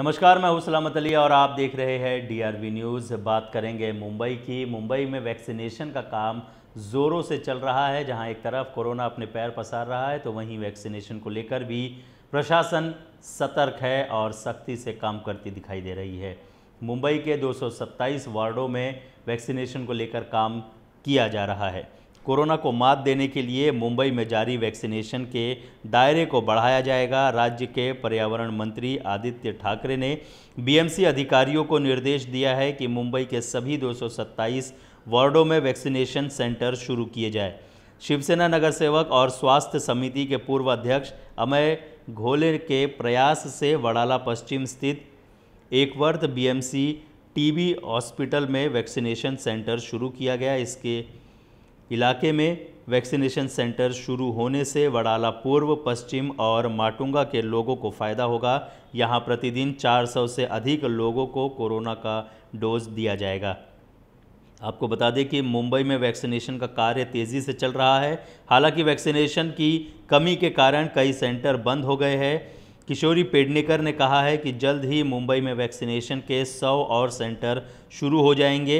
नमस्कार मैं हूं सलामत अली और आप देख रहे हैं डीआरबी न्यूज़ बात करेंगे मुंबई की मुंबई में वैक्सीनेशन का काम ज़ोरों से चल रहा है जहां एक तरफ कोरोना अपने पैर पसार रहा है तो वहीं वैक्सीनेशन को लेकर भी प्रशासन सतर्क है और सख्ती से काम करती दिखाई दे रही है मुंबई के दो वार्डों में वैक्सीनेशन को लेकर काम किया जा रहा है कोरोना को मात देने के लिए मुंबई में जारी वैक्सीनेशन के दायरे को बढ़ाया जाएगा राज्य के पर्यावरण मंत्री आदित्य ठाकरे ने बीएमसी अधिकारियों को निर्देश दिया है कि मुंबई के सभी 227 वार्डों में वैक्सीनेशन सेंटर शुरू किए जाए शिवसेना नगर सेवक और स्वास्थ्य समिति के पूर्व अध्यक्ष अमय घोले के प्रयास से वड़ाला पश्चिम स्थित एकवर्त बीएमसी टीबी हॉस्पिटल में वैक्सीनेशन सेंटर शुरू किया गया इसके इलाके में वैक्सीनेशन सेंटर शुरू होने से वडाला पूर्व पश्चिम और माटुंगा के लोगों को फ़ायदा होगा यहां प्रतिदिन 400 से अधिक लोगों को कोरोना का डोज दिया जाएगा आपको बता दें कि मुंबई में वैक्सीनेशन का कार्य तेज़ी से चल रहा है हालांकि वैक्सीनेशन की कमी के कारण कई सेंटर बंद हो गए हैं किशोरी पेडनेकर ने कहा है कि जल्द ही मुंबई में वैक्सीनेशन के 100 और सेंटर शुरू हो जाएंगे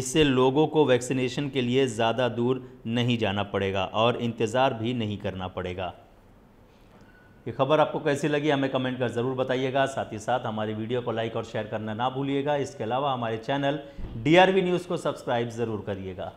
इससे लोगों को वैक्सीनेशन के लिए ज़्यादा दूर नहीं जाना पड़ेगा और इंतज़ार भी नहीं करना पड़ेगा ये खबर आपको कैसी लगी हमें कमेंट कर ज़रूर बताइएगा साथ ही साथ हमारी वीडियो को लाइक और शेयर करना ना भूलिएगा इसके अलावा हमारे चैनल डी न्यूज़ को सब्सक्राइब ज़रूर करिएगा